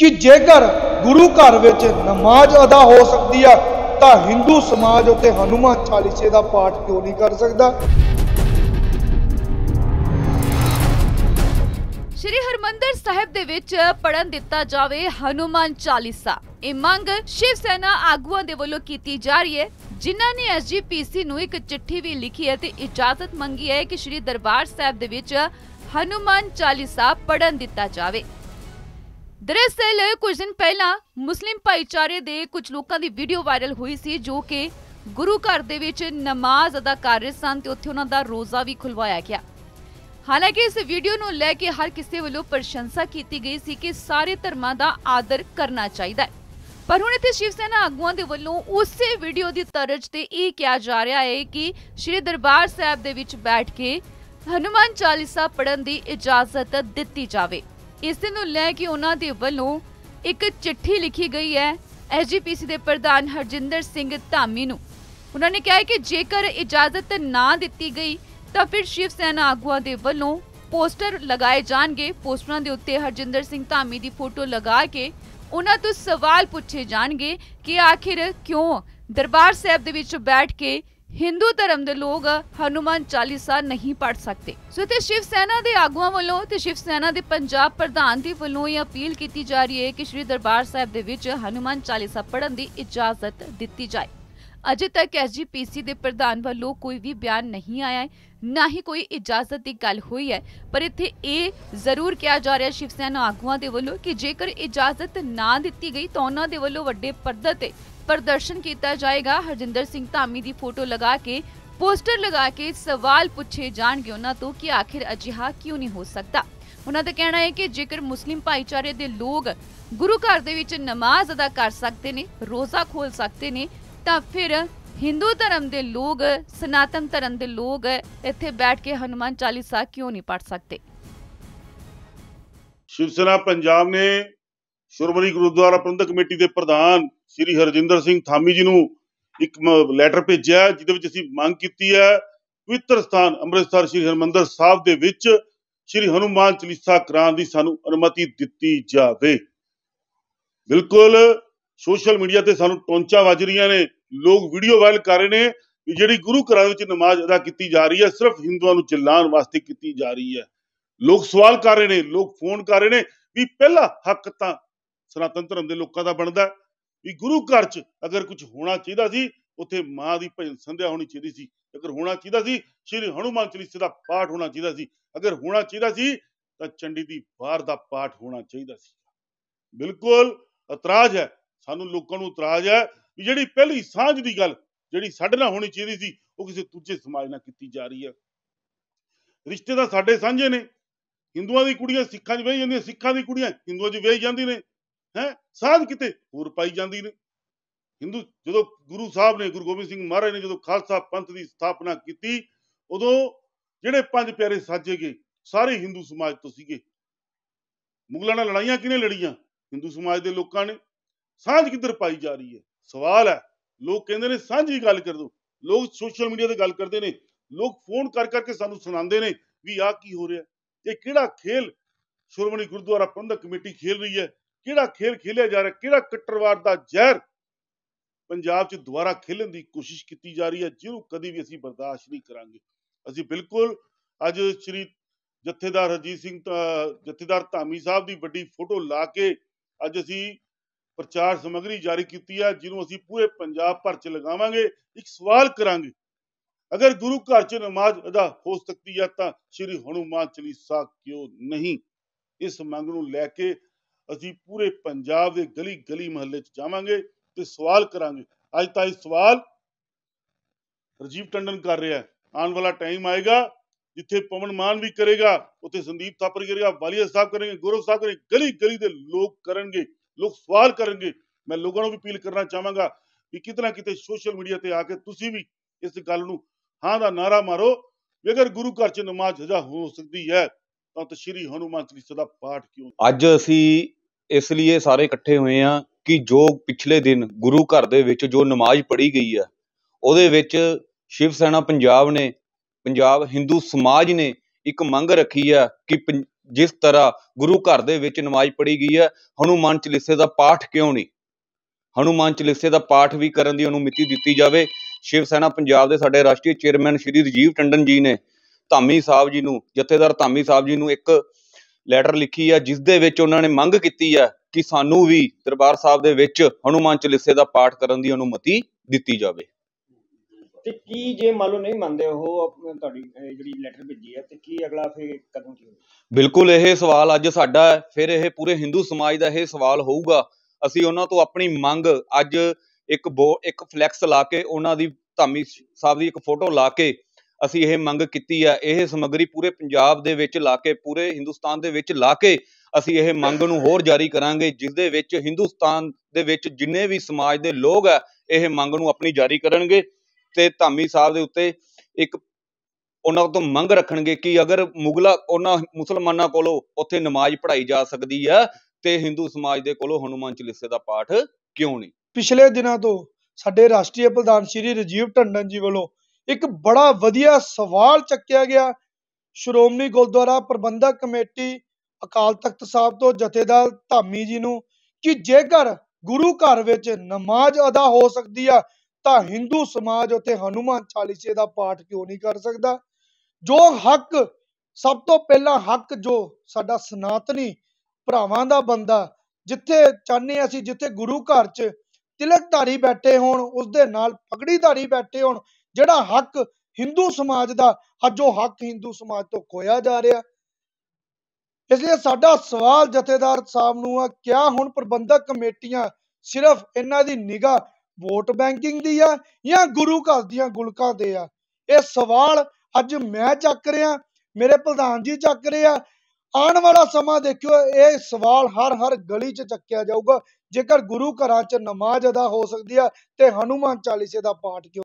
ਕਿ ਜੇਕਰ ਗੁਰੂ ਘਰ ਵਿੱਚ ਨਮਾਜ਼ ਅਦਾ ਹੋ ਸਕਦੀ ਆ ਤਾਂ ਹਿੰਦੂ ਸਮਾਜ ਉਤੇ ਹਨੂਮਾਨ ਚਾਲੀਸੇ ਦਾ ਪਾਠ ਕਿਉਂ ਨਹੀਂ ਕਰ ਸਕਦਾ ਸ਼੍ਰੀ ਹਰਮੰਦਰ ਸਾਹਿਬ ਦੇ ਵਿੱਚ ਪੜਨ ਦਿੱਤਾ ਜਾਵੇ ਹਨੂਮਾਨ ਚਾਲੀਸਾ ਇਹ ਮੰਗ ਸ਼ਿਵ ਸੈਨਾ ਆਗੂਆਂ ਦੇ ਵੱਲੋਂ ਕੀਤੀ ਜਾ ਰਹੀ ਹੈ ਜਿਨ੍ਹਾਂ ਨੇ ਐਸਜੀਪੀਸੀ ਨੂੰ ਇੱਕ ਚਿੱਠੀ ਵੀ ਲਿਖੀ ਹੈ ਤੇ ਇਜਾਜ਼ਤ ਮੰਗੀ ਹੈ ਕਿ ਸ਼੍ਰੀ ਦਰਬਾਰ ਸਾਹਿਬ ਦੇ ਵਿੱਚ ਹਨੂਮਾਨ ਚਾਲੀਸਾ ਪੜਨ ਦਿੱਤਾ ਜਾਵੇ ਦਰਅਸਲ ਕੁਝ ਦਿਨ ਪਹਿਲਾਂ ਮੁਸਲਿਮ ਭਾਈਚਾਰੇ ਦੇ ਕੁਝ ਲੋਕਾਂ ਦੀ ਵੀਡੀਓ ਵਾਇਰਲ ਹੋਈ ਸੀ ਜੋ ਕਿ ਗੁਰੂ ਘਰ ਦੇ ਵਿੱਚ ਨਮਾਜ਼ ਅਦਾ ਕਰ ਰਹੇ ਸਨ ਤੇ ਉੱਥੇ ਉਹਨਾਂ ਦਾ ਰੋਜ਼ਾ ਵੀ ਖੁਲਵਾਇਆ ਗਿਆ ਹਾਲਾਂਕਿ ਇਸ ਵੀਡੀਓ ਨੂੰ ਲੈ ਕੇ ਹਰ ਕਿਸੇ ਵੱਲੋਂ ਪ੍ਰਸ਼ੰਸਾ ਕੀਤੀ ਗਈ ਸੀ ਕਿ ਸਾਰੇ ਧਰਮਾਂ ਦਾ ਆਦਰ ਕਰਨਾ ਚਾਹੀਦਾ ਹੈ ਪਰ ਹੁਣ ਇੱਥੇ ਸ਼ਿਵ ਸੈਨਾ ਆਗੂਆਂ ਦੇ ਵੱਲੋਂ ਉਸੇ ਵੀਡੀਓ ਦੀ ਤਰਜ ਤੇ ਇਹ ਕਿਹਾ ਜਾ ਰਿਹਾ ਹੈ ਕਿ ਸ਼੍ਰੀ ਦਰਬਾਰ ਸਾਹਿਬ ਦੇ ਵਿੱਚ ਬੈਠ ਕੇ ਹਨੂਮਾਨ ਚਾਲੀਸਾ ਪੜਨ ਦੀ ਇਜਾਜ਼ਤ ਦਿੱਤੀ ਜਾਵੇ ਇਸ ਨੂੰ ਲੈ ਕੇ ਉਹਨਾਂ ਦੇ ਵੱਲੋਂ ਇੱਕ ਚਿੱਠੀ ਲਿਖੀ ਗਈ ਹੈ ਐਸਜੀਪੀਸੀ ਦੇ ਪ੍ਰਧਾਨ ਹਰਜਿੰਦਰ ਸਿੰਘ ਧਾਮੀ ਨੂੰ ਉਹਨਾਂ ਨੇ ਕਿਹਾ ਕਿ ਜੇਕਰ ਇਜਾਜ਼ਤ ਨਾ ਦਿੱਤੀ ਗਈ ਤਾਂ ਫਿਰ ਸ਼ਿਵ ਸੈਨਾ ਆਗੂਆਂ ਦੇ ਵੱਲੋਂ ਪੋਸਟਰ ਲਗਾਏ ਜਾਣਗੇ ਪੋਸਟਰਾਂ ਦੇ ਉੱਤੇ ਹਰਜਿੰਦਰ ਸਿੰਘ ਧਾਮੀ ਦੀ ਫੋਟੋ ਲਗਾ ਕੇ ਉਹਨਾਂ ਤੋਂ ਸਵਾਲ ਪੁੱਛੇ ਜਾਣਗੇ ਕਿ ਆਖਿਰ ਕਿਉਂ ਦਰਬਾਰ ਸਾਹਿਬ ਦੇ ਵਿੱਚ ਬੈਠ ਕੇ ਹਿੰਦੂ ਧਰਮ ਦੇ ਲੋਕ ਹਨੂਮਾਨ ਚਾਲੀਸਾ ਨਹੀਂ ਪੜ ਸਕਦੇ ਸੋ ਇਥੇ ਸ਼ਿਵ ਸੈਨਾ ਦੇ ਆਗੂਆਂ ਵੱਲੋਂ ਤੇ ਸ਼ਿਵ ਸੈਨਾ ਦੇ ਪੰਜਾਬ ਪ੍ਰਧਾਨ ਦੀ ਵੱਲੋਂ ਇਹ ਅਪੀਲ ਕੀਤੀ ਜਾ ਰਹੀ ਹੈ ਕਿ ਸ਼੍ਰੀ ਦਰਬਾਰ ਸਾਹਿਬ ਦੇ ਵਿੱਚ ਹਨੂਮਾਨ ਚਾਲੀਸਾ ਪੜਨ ਦੀ ਇਜਾਜ਼ਤ ਦਿੱਤੀ ਜਾਏ ਅਜੇ ਤੱਕ ਐਸਜੀਪੀਸੀ ਦੇ ਪ੍ਰਧਾਨ ਵੱਲੋਂ ਕੋਈ ਵੀ ਬਿਆਨ ਨਹੀਂ ਆਇਆ ਹੈ ਨਾ ਹੀ ਕੋਈ ਇਜਾਜ਼ਤ ਦੀ ਗੱਲ ਹੋਈ ਹੈ ਪਰ ਇੱਥੇ ਇਹ ਜ਼ਰੂਰ ਕਿਹਾ ਜਾ ਰਿਹਾ ਸ਼ਿਵ ਸੈਨਾ ਆਗੂਆਂ ਦੇ ਵੱਲੋਂ ਕਿ ਜੇਕਰ ਇਜਾਜ਼ਤ ਨਾ ਦਿੱਤੀ ਗਈ ਤਾਂ ਉਹਨਾਂ ਦੇ ਵੱਲੋਂ ਵੱਡੇ ਪਰਦੇ ਤੇ ਪ੍ਰਦਰਸ਼ਨ ਕੀਤਾ ਜਾਏਗਾ ਹਰਜਿੰਦਰ ਸਿੰਘ ਧਾਮੀ ਦੀ ਫੋਟੋ ਲਗਾ ਕੇ ਪੋਸਟਰ ਲਗਾ ਕੇ ਸਵਾਲ ਪੁੱਛੇ ਜਾਣਗੇ ਉਹਨਾਂ ਤੋਂ ਕਿ ਆਖਿਰ ਅਜਿਹਾ ਕਿਉਂ ਨਹੀਂ ਹੋ ਸਕਦਾ ਉਹਨਾਂ ਦਾ ਕਹਿਣਾ ਹੈ ਕਿ ਜੇਕਰ ਮੁਸਲਿਮ ਭਾਈਚਾਰੇ ਦੇ ਲੋਕ ਗੁਰੂ ਘਰ ਦੇ ਵਿੱਚ ਨਮਾਜ਼ ਅਦਾ ਕਰ ਸਕਦੇ ਨੇ ਰੋਜ਼ਾ ਖੋਲ ਸਕਦੇ ਨੇ ਤਾਂ ਫਿਰ ਹਿੰਦੂ ਧਰਮ ਦੇ ਲੋਕ ਸਨਾਤਨ ਧਰਮ ਦੇ ਲੋਕ ਇੱਥੇ ਬੈਠ ਕੇ ਹਨੂਮਾਨ ਚਾਲੀਸਾ ਕਿਉਂ ਨਹੀਂ ਪੜ ਸਕਦੇ ਸ਼ਿਵ ਪੰਜਾਬ ਨੇ ਸ਼ੁਰਮਣੀ ਗੁਰਦੁਆਰਾ ਪ੍ਰਬੰਧਕ ਕਮੇਟੀ ਦੇ ਪ੍ਰਧਾਨ ਸ਼੍ਰੀ ਹਰਜਿੰਦਰ ਸਿੰਘ ਥਾਮੀ ਜੀ ਨੂੰ ਇੱਕ ਲੈਟਰ ਭੇਜਿਆ ਜਿਹਦੇ ਵਿੱਚ ਅਸੀਂ ਮੰਗ ਕੀਤੀ ਹੈ ਪਵਿੱਤਰ ਸਥਾਨ ਅੰਮ੍ਰਿਤਸਰ ਸ਼੍ਰੀ ਹਰਮੰਦਰ ਸਾਹਿਬ ਦੇ ਵਿੱਚ ਸ਼੍ਰੀ ਹਨੂਮਾਨ ਚਾਲੀਸਾ ਕਰਾਉਣ ਦੀ ਸਾਨੂੰ ਅਨੁਮਤੀ ਦਿੱਤੀ ਜਾਵੇ ਬਿਲਕੁਲ ਸੋਸ਼ਲ ਮੀਡੀਆ ਤੇ ਸਾਨੂੰ ਟੌਂਚਾ ਵੱਜ ਰਹੀਆਂ ਨੇ ਲੋਕ ਵੀਡੀਓ ਵਾਇਰਲ ਕਰ ਰਹੇ ਨੇ ਕਿ ਜਿਹੜੀ ਗੁਰੂ ਘਰਾਂ ਵਿੱਚ ਨਮਾਜ਼ ਅਦਾ ਕੀਤੀ ਜਾ ਰਹੀ ਹੈ ਸਿਰਫ ਹਿੰਦੂਆਂ ਨੂੰ ਚਿਲਾਉਣ ਵਾਸਤੇ ਕੀਤੀ ਜਾ ਰਹੀ ਹੈ ਲੋਕ ਸਵਾਲ ਕਰ ਰਹੇ ਨੇ ਲੋਕ ਫੋਨ ਕਰ ਰਹੇ ਨੇ ਵੀ ਪਹਿਲਾ ਹੱਕ ਤਾਂ ਸਨਾਤਨ ਧਰਮ ਦੇ ਲੋਕਾਂ ਦਾ ਬਣਦਾ ਵੀ ਗੁਰੂ ਘਰ 'ਚ ਅਗਰ ਕੁਝ ਹੋਣਾ ਚਾਹੀਦਾ ਸੀ ਉੱਥੇ ਮਾਂ ਦੀ ਭਜਨ ਸੰਧਿਆ ਹੋਣੀ ਚਾਹੀਦੀ ਸੀ ਅਗਰ ਹੋਣਾ ਚਾਹੀਦਾ ਸੀ ਸ਼੍ਰੀ ਹਨੂਮਾਨ ਚਾਲੀਸਾ ਦਾ ਪਾਠ ਹੋਣਾ ਚਾਹੀਦਾ ਸੀ ਅਗਰ ਹੋਣਾ ਚਾਹੀਦਾ ਸੀ ਤਾਂ ਚੰਡੀ ਦੀ ਬਾਹਰ ਦਾ ਪਾਠ ਹੋਣਾ ਚਾਹੀਦਾ ਸੀ ਬਿਲਕੁਲ ਇਤਰਾਜ਼ ਹੈ ਸਾਨੂੰ ਲੋਕਾਂ ਨੂੰ ਇਤਰਾਜ਼ ਹੈ ਵੀ ਜਿਹੜੀ ਪਹਿਲੀ ਸਾਂਝ ਦੀ ਗੱਲ ਜਿਹੜੀ ਸਾਡੇ ਨਾਲ ਹੋਣੀ ਚਾਹੀਦੀ ਸੀ ਉਹ ਕਿਸੇ ਦੂਜੇ ਸਮਾਜ ਨਾਲ ਕੀਤੀ ਜਾ ਰਹੀ ਹੈ ਰਿਸ਼ਤੇ ਤਾਂ ਸਾਡੇ ਸਾਂਝੇ ਨੇ ਹਿੰਦੂਆਂ ਦੀ ਕੁੜੀਆਂ ਸਿੱਖਾਂ 'ਚ ਵਿਆਹੀ ਜਾਂਦੀਆਂ ਸਿੱਖਾਂ ਦੀ ਕੁੜੀਆਂ ਹਿੰਦੂਆਂ 'ਚ ਵਿਆਹੀ ਜਾਂਦੀਆਂ ਨੇ ਹੈ ਸਾਧ ਕਿਤੇ ਹੋਰ ਪਾਈ ਜਾਂਦੀ ਨੇ ਹਿੰਦੂ ਜਦੋਂ ਗੁਰੂ ਸਾਹਿਬ ਨੇ ਗੁਰੂ ਗੋਬਿੰਦ ਸਿੰਘ ਮਹਾਰਾਜ ਨੇ ਜਦੋਂ ਖਾਲਸਾ ਪੰਥ ਦੀ ਸਥਾਪਨਾ ਕੀਤੀ ਉਦੋਂ ਜਿਹੜੇ ਪੰਜ ਪਿਆਰੇ ਸਾਜੇ ਗਏ ਸਾਰੇ ਹਿੰਦੂ ਸਮਾਜ ਤੋਂ ਸੀਗੇ ਮੁਗਲਾਂ ਨਾਲ ਲੜਾਈਆਂ ਕਿਨੇ ਲੜੀਆਂ ਹਿੰਦੂ ਸਮਾਜ ਦੇ ਲੋਕਾਂ ਨੇ ਸਾਂਝ ਕਿੱਧਰ ਪਾਈ ਜਾ ਰਹੀ ਹੈ ਸਵਾਲ ਹੈ ਲੋਕ ਕਹਿੰਦੇ ਨੇ ਸਾਂਝੀ ਗੱਲ ਕਰ ਦੋ ਲੋਕ ਸੋਸ਼ਲ ਮੀਡੀਆ ਤੇ ਗੱਲ ਕਰਦੇ ਨੇ ਲੋਕ ਫੋਨ ਕਰ ਕਰਕੇ ਸਾਨੂੰ ਸੁਣਾਉਂਦੇ ਨੇ ਵੀ ਆ ਕੀ ਹੋ ਰਿਹਾ ਇਹ ਕਿਹੜਾ ਖੇਲ ਸ਼੍ਰੋਮਣੀ ਗੁਰਦੁਆਰਾ ਪ੍ਰਬੰਧਕ ਕਮੇਟੀ ਖੇਲ ਰਹੀ ਹੈ ਕਿਹੜਾ ਖੇਲ ਖੇਲਿਆ ਜਾ ਰਿਹਾ ਕਿਹੜਾ ਕਟਰਵਾਰ ਦਾ ਜ਼ਹਿਰ ਪੰਜਾਬ 'ਚ ਦੁਬਾਰਾ ਖੇਲਣ ਦੀ ਕੋਸ਼ਿਸ਼ ਕੀਤੀ ਜਾ ਰਹੀ ਹੈ ਜਿਹਨੂੰ ਕਦੀ ਵੀ ਅਸੀਂ ਬਰਦਾਸ਼ਤ ਨਹੀਂ ਕਰਾਂਗੇ ਅਸੀਂ ਬਿਲਕੁਲ ਅੱਜ ਸ਼੍ਰੀ ਜਥੇਦਾਰ ਹਰਜੀਤ ਸਿੰਘ ਜਥੇਦਾਰ ਧਾਮੀ ਸਾਹਿਬ ਦੀ ਵੱਡੀ ਫੋਟੋ ਲਾ ਕੇ ਅੱਜ ਅਸੀਂ ਪ੍ਰਚਾਰ ਸਮਗਰੀ ਜਾਰੀ ਕੀਤੀ ਹੈ ਜਿਹਨੂੰ ਅਸੀਂ ਪੂਰੇ ਪੰਜਾਬ ਭਰ 'ਚ ਲਗਾਵਾਂਗੇ ਇੱਕ ਸਵਾਲ ਕਰਾਂਗੇ ਅਗਰ ਗੁਰੂ ਘਰ 'ਚ ਨਮਾਜ਼ ਅਦਾ ਹੋ ਸਕਦੀ ਹੈ ਤਾਂ ਸ਼੍ਰੀ ਹਨੂਮਾਨ ਚਾਲੀਸਾ ਕਿਉਂ ਨਹੀਂ ਇਸ ਮੰਗ ਨੂੰ ਲੈ ਕੇ ਅਸੀਂ ਪੂਰੇ ਪੰਜਾਬ ਦੇ ਗਲੀ ਗਲੀ ਮਹੱਲੇ 'ਚ ਜਾਵਾਂਗੇ ਤੇ ਸਵਾਲ ਕਰਾਂਗੇ ਅੱਜ ਤਾਂ ਇਹ ਸਵਾਲ ਰਜੀਵ ਟੰਡਨ ਕਰ ਰਿਹਾ ਹੈ ਆਉਣ ਵਾਲਾ ਟਾਈਮ ਆਏਗਾ ਜਿੱਥੇ ਪਵਨ ਮਾਨ ਵੀ ਕਰੇਗਾ ਉੱਥੇ ਸੰਦੀਪ ਥਾਪਰ ਕਰੇਗਾ ਵਾਲੀਆ ਸਾਹਿਬ ਕਰਨਗੇ ਗੁਰੂ ਸਾਹਿਬ ਕਰਨਗੇ ਗਲੀ ਗਲੀ ਦੇ ਲੋਕ ਕਰਨਗੇ ਲੋਕ ਸਵਾਲ ਕਰਨਗੇ ਮੈਂ ਲੋਕਾਂ ਨੂੰ ਵੀ ਅਪੀਲ ਕਰਨਾ ਚਾਹਾਂਗਾ ਕਿ ਕਿਤਨਾ ਕਿਤੇ ਸੋਸ਼ਲ ਮੀਡੀਆ ਤੇ ਆ ਕੇ ਤੁਸੀਂ ਵੀ ਇਸ ਗੱਲ ਨੂੰ ਹਾਂ ਦਾ ਨਾਰਾ ਮਾਰੋ ਜੇਕਰ ਗੁਰੂ ਘਰ 'ਚ ਨਮਾਜ਼ ਹਜ਼ਾ ਹੋ ਸਕਦੀ ਹੈ ਤਾਂ ਸ਼੍ਰੀ ਹਨੂਮਾਨ ਚਾਲੀਸਾ ਦਾ ਪਾਠ ਕਿਉਂ ਅੱਜ ਅਸੀਂ ਇਸ ਲਈ ਸਾਰੇ ਇਕੱਠੇ ਹੋਏ ਆ ਕਿ ਜੋ ਪਿਛਲੇ ਦਿਨ ਗੁਰੂ ਘਰ ਦੇ ਵਿੱਚ ਜੋ ਨਮਾਜ਼ ਪੜ੍ਹੀ ਗਈ ਆ ਉਹਦੇ ਵਿੱਚ ਸ਼ਿਵ ਸੈਨਾ ਪੰਜਾਬ ਨੇ ਪੰਜਾਬ ਹਿੰਦੂ ਸਮਾਜ ਨੇ ਇੱਕ ਮੰਗ ਰੱਖੀ ਆ ਕਿ ਜਿਸ ਤਰ੍ਹਾਂ ਗੁਰੂ ਘਰ ਦੇ ਵਿੱਚ ਨਮਾਜ਼ ਪੜ੍ਹੀ ਗਈ ਆ ਹਨੂਮਾਨ ਚਾਲੀਸੇ ਦਾ ਪਾਠ ਕਿਉਂ ਨਹੀਂ ਹਨੂਮਾਨ ਚਾਲੀਸੇ ਦਾ ਪਾਠ ਵੀ ਕਰਨ ਦੀ ਉਹਨੂੰ ਦਿੱਤੀ ਜਾਵੇ ਸ਼ਿਵ ਸੈਨਾ ਪੰਜਾਬ ਦੇ ਸਾਡੇ ਰਾਸ਼ਟਰੀ ਚੇਅਰਮੈਨ ਸ਼੍ਰੀ ਰਜੀਵ ਟੰਡਨ ਜੀ ਨੇ ਧਾਮੀ ਸਾਹਿਬ ਜੀ ਨੂੰ ਜਥੇਦਾਰ ਧਾਮੀ ਸਾਹਿਬ ਜੀ ਨੂੰ ਇੱਕ ਲੈਟਰ ਲਿਖੀ ਆ ਜਿਸ ਦੇ ਵਿੱਚ ਉਹਨਾਂ ਨੇ ਮੰਗ ਕੀਤੀ ਆ ਕਿ ਸਾਨੂੰ ਵੀ ਦਰਬਾਰ ਸਾਹਿਬ ਦੇ ਵਿੱਚ ਹਨੂਮਾਨ ਚਾਲੀਸੇ ਦਾ ਪਾਠ ਕਰਨ ਦੀ ਅਨੁਮਤੀ ਦਿੱਤੀ ਜਾਵੇ ਤੇ ਕੀ ਜੇ ਮੰਨ ਲਓ ਨਹੀਂ ਮੰਨਦੇ ਉਹ ਤੁਹਾਡੀ ਜਿਹੜੀ ਲੈਟਰ ਭੇਜੀ ਹੈ ਤੇ ਕੀ ਅਗਲਾ ਫੇਰ ਕਦੋਂ ਕੀ ਹੋਵੇ ਬਿਲਕੁਲ ਇਹ ਸਵਾਲ ਅੱਜ ਸਾਡਾ ਫਿਰ ਇਹ ਪੂਰੇ ਹਿੰਦੂ ਸਮਾਜ ਦਾ ਇਹ ਸਵਾਲ ਹੋਊਗਾ ਅਸੀਂ ਉਹਨਾਂ ਤੋਂ ਆਪਣੀ ਮੰਗ ਅੱਜ ਇੱਕ ਇੱਕ ਫਲੈਕਸ ਲਾ ਕੇ ਉਹਨਾਂ ਦੀ ਧਾਮੀ ਸਾਹਿਬ ਦੀ ਇੱਕ ਫੋਟੋ ਲਾ ਕੇ ਅਸੀਂ ਇਹ ਮੰਗ ਕੀਤੀ ਆ ਇਹ ਸਮੱਗਰੀ ਪੂਰੇ ਪੰਜਾਬ ਦੇ ਵਿੱਚ ਲਾ ਕੇ ਪੂਰੇ ਹਿੰਦੁਸਤਾਨ ਦੇ ਵਿੱਚ ਲਾ ਕੇ ਅਸੀਂ ਇਹ ਮੰਗ ਨੂੰ ਹੋਰ ਜਾਰੀ ਕਰਾਂਗੇ ਜਿਸ ਦੇ ਵਿੱਚ ਹਿੰਦੁਸਤਾਨ ਦੇ ਵਿੱਚ ਜਿੰਨੇ ਵੀ ਸਮਾਜ ਦੇ ਲੋਕ ਆ ਇਹ ਮੰਗ ਨੂੰ ਆਪਣੀ ਜਾਰੀ ਕਰਨਗੇ ਤੇ ਧਾਮੀ ਸਾਹਿਬ ਦੇ ਉੱਤੇ ਇੱਕ ਉਹਨਾਂ ਤੋਂ ਮੰਗ ਰੱਖਣਗੇ ਕਿ ਅਗਰ ਮੁਗਲਾ ਉਹਨਾਂ ਮੁਸਲਮਾਨਾਂ ਕੋਲੋਂ ਉੱਥੇ ਨਮਾਜ਼ ਪੜ੍ਹਾਈ ਜਾ ਸਕਦੀ ਆ ਤੇ ਹਿੰਦੂ ਸਮਾਜ ਦੇ ਕੋਲੋਂ ਹਨੂਮਾਨ ਚਾਲੀਸੇ ਦਾ ਪਾਠ ਕਿਉਂ ਨਹੀਂ ਪਿਛਲੇ ਦਿਨਾਂ ਤੋਂ ਸਾਡੇ ਰਾਸ਼ਟਰੀ ਪ੍ਰਧਾਨ ਸ਼੍ਰੀ ਰਜੀਵ ਟੰਡਨ ਜੀ ਵੱਲੋਂ ਇੱਕ ਬੜਾ ਵਧੀਆ ਸਵਾਲ ਚੱਕਿਆ ਗਿਆ ਸ਼੍ਰੋਮਣੀ ਗੁਰਦੁਆਰਾ ਪ੍ਰਬੰਧਕ ਕਮੇਟੀ ਅਕਾਲ ਤਖਤ ਸਾਹਿਬ ਤੋਂ ਜਥੇਦਾਰ ਧਾਮੀ ਜੀ ਨੂੰ ਕਿ ਜੇਕਰ ਗੁਰੂ ਘਰ ਵਿੱਚ ਨਮਾਜ਼ ਅਦਾ ਹੋ ਸਕਦੀ ਆ ਤਾਂ Hindu ਸਮਾਜ ਉੱਤੇ ਹਨੂਮਾਨ ਚਾਲੀਸੇ ਦਾ ਪਾਠ ਕਿਉਂ ਨਹੀਂ ਕਰ ਸਕਦਾ ਜੋ ਹੱਕ ਸਭ ਤੋਂ ਪਹਿਲਾਂ ਹੱਕ ਜੋ ਸਾਡਾ ਸਨਾਤਨੀ ਭਰਾਵਾਂ ਦਾ ਬੰਦਾ ਜਿੱਥੇ ਚਾਹਨੇ ਅਸੀਂ ਜਿੱਥੇ ਗੁਰੂ ਘਰ 'ਚ ਤਿਲਕਧਾਰੀ ਬੈਠੇ ਹੋਣ ਉਸ ਦੇ ਨਾਲ ਪਗੜੀਧਾਰੀ ਬੈਠੇ ਹੋਣ ਜਿਹੜਾ ਹੱਕ ਹਿੰਦੂ ਸਮਾਜ ਦਾ ਅੱਜੋ ਹੱਕ ਹਿੰਦੂ ਸਮਾਜ ਤੋਂ ਖੋਇਆ ਜਾ ਰਿਹਾ ਇਸ ਲਈ ਸਾਡਾ ਸਵਾਲ ਜਥੇਦਾਰ ਸਾਹਿਬ ਨੂੰ ਆ ਕਿਆ ਹੁਣ ਪ੍ਰਬੰਧਕ ਕਮੇਟੀਆਂ ਸਿਰਫ ਇਹਨਾਂ ਦੀ ਨਿਗਾਹ ਵੋਟ ਬੈਂਕਿੰਗ ਦੀ ਆ ਜਾਂ ਗੁਰੂ ਘਰ ਦੀਆਂ ਗੁਲਕਾਂ ਦੇ ਆ ਇਹ ਸਵਾਲ ਅੱਜ ਮੈਂ ਚੱਕ ਰਿਹਾ ਮੇਰੇ ਪ੍ਰਧਾਨ ਜੀ ਚੱਕ ਰਿਹਾ ਆਉਣ ਵਾਲਾ ਸਮਾਂ ਦੇਖਿਓ ਇਹ ਸਵਾਲ ਹਰ ਹਰ ਗਲੀ 'ਚ ਚੱਕਿਆ ਜਾਊਗਾ ਜੇਕਰ ਗੁਰੂ ਘਰਾਂ 'ਚ ਨਮਾਜ਼ ਅਦਾ ਹੋ ਸਕਦੀ ਆ ਤੇ ਹਨੂਮਾਨ ਚਾਲੀਸੇ ਦਾ ਪਾਠ